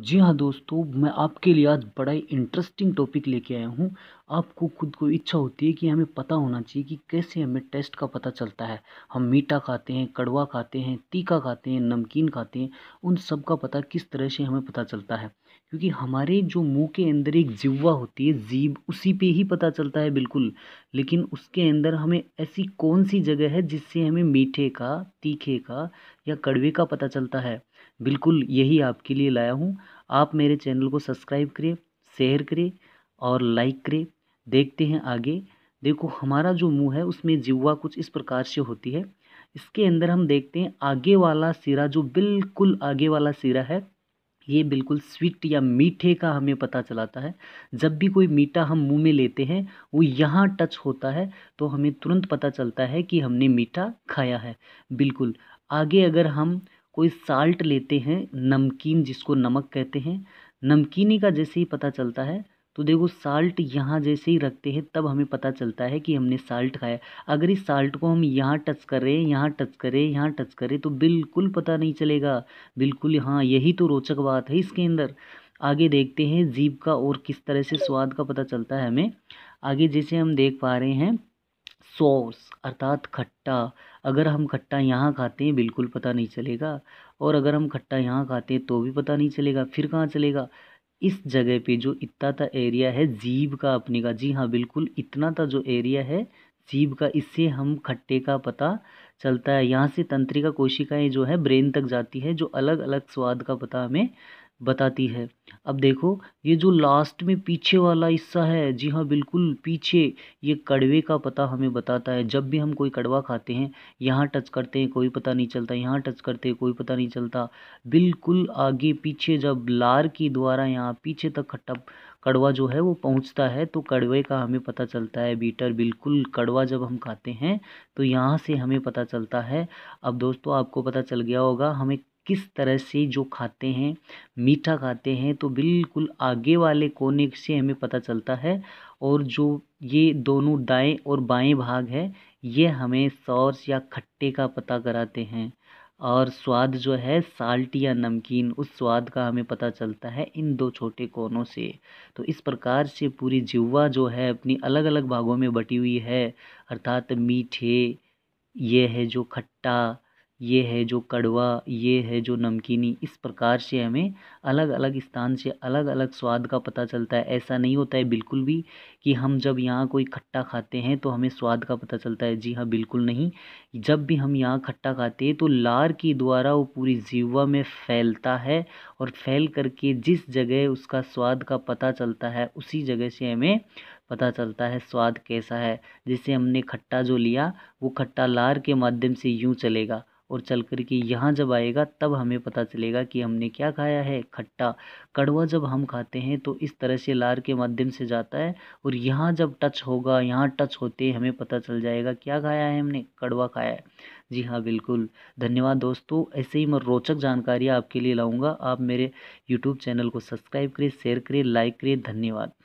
जी हाँ दोस्तों मैं आपके लिए आज बड़ा ही इंटरेस्टिंग टॉपिक लेके आया हूँ आपको खुद को इच्छा होती है कि हमें पता होना चाहिए कि कैसे हमें टेस्ट का पता चलता है हम मीठा खाते हैं कड़वा खाते हैं तीखा खाते हैं नमकीन खाते हैं उन सब का पता किस तरह से हमें पता चलता है क्योंकि हमारे जो मुंह के अंदर एक जिवा होती है जीव उसी पे ही पता चलता है बिल्कुल लेकिन उसके अंदर हमें ऐसी कौन सी जगह है जिससे हमें मीठे का तीखे का या कड़वे का पता चलता है बिल्कुल यही आपके लिए लाया हूँ आप मेरे चैनल को सब्सक्राइब करें शेयर करें और लाइक करें देखते हैं आगे देखो हमारा जो मुंह है उसमें जिवा कुछ इस प्रकार से होती है इसके अंदर हम देखते हैं आगे वाला सिरा जो बिल्कुल आगे वाला सिरा है ये बिल्कुल स्वीट या मीठे का हमें पता चलाता है जब भी कोई मीठा हम मुंह में लेते हैं वो यहाँ टच होता है तो हमें तुरंत पता चलता है कि हमने मीठा खाया है बिल्कुल आगे अगर हम कोई साल्ट लेते हैं नमकीन जिसको नमक कहते हैं नमकीनी का जैसे ही पता चलता है तो देखो साल्ट यहाँ जैसे ही रखते हैं तब हमें पता चलता है कि हमने साल्ट खाया अगर इस साल्ट को हम यहाँ टच करें यहाँ टच करें यहाँ टच करें तो बिल्कुल पता नहीं चलेगा बिल्कुल हाँ यही तो रोचक बात है इसके अंदर आगे देखते हैं जीभ का और किस तरह से स्वाद का पता चलता है हमें आगे जैसे हम देख पा रहे हैं सॉस अर्थात खट्टा अगर हम खट्टा यहाँ खाते हैं बिल्कुल पता नहीं चलेगा और अगर हम खट्टा यहाँ खाते हैं तो भी पता नहीं चलेगा फिर कहाँ चलेगा इस जगह पे जो इतना था एरिया है जीभ का अपने का जी हाँ बिल्कुल इतना था जो एरिया है जीभ का इससे हम खट्टे का पता चलता है यहाँ से तंत्रिका कोशिकाएं जो है ब्रेन तक जाती है जो अलग अलग स्वाद का पता हमें बताती है अब देखो ये जो लास्ट में पीछे वाला हिस्सा है जी हाँ बिल्कुल पीछे ये कड़वे का पता हमें बताता है जब भी हम कोई कड़वा खाते हैं यहाँ टच करते हैं कोई पता नहीं चलता यहाँ टच करते हैं कोई पता नहीं चलता बिल्कुल आगे पीछे जब लार के द्वारा यहाँ पीछे तक खट्टा कड़वा जो है वो पहुँचता है तो कड़वे का हमें पता चलता है बीटर बिल्कुल कड़वा जब हम खाते हैं तो यहाँ से हमें पता चलता है अब दोस्तों आपको पता चल गया होगा हमें किस तरह से जो खाते हैं मीठा खाते हैं तो बिल्कुल आगे वाले कोने से हमें पता चलता है और जो ये दोनों दाएं और बाएं भाग है ये हमें सॉस या खट्टे का पता कराते हैं और स्वाद जो है साल्ट या नमकीन उस स्वाद का हमें पता चलता है इन दो छोटे कोनों से तो इस प्रकार से पूरी जिवा जो है अपनी अलग अलग भागों में बटी हुई है अर्थात मीठे ये है जो खट्टा ये है जो कड़वा ये है जो नमकीनी इस प्रकार से हमें अलग अलग स्थान से अलग अलग स्वाद का पता चलता है ऐसा नहीं होता है बिल्कुल भी कि हम जब यहाँ कोई खट्टा खाते हैं तो हमें स्वाद का पता चलता है जी हाँ बिल्कुल नहीं जब भी हम यहाँ खट्टा खाते हैं तो लार के द्वारा वो पूरी जीवा में फैलता है और फैल करके जिस जगह उसका स्वाद का पता चलता है उसी जगह से हमें पता चलता है स्वाद कैसा है जिसे हमने खट्टा जो लिया वो खट्टा लार के माध्यम से यूँ चलेगा और चल कर के यहाँ जब आएगा तब हमें पता चलेगा कि हमने क्या खाया है खट्टा कड़वा जब हम खाते हैं तो इस तरह से लार के माध्यम से जाता है और यहाँ जब टच होगा यहाँ टच होते हमें पता चल जाएगा क्या खाया है हमने कड़वा खाया है जी हाँ बिल्कुल धन्यवाद दोस्तों ऐसे ही मैं रोचक जानकारी आपके लिए लाऊंगा आप मेरे यूट्यूब चैनल को सब्सक्राइब करें शेयर करें लाइक करें धन्यवाद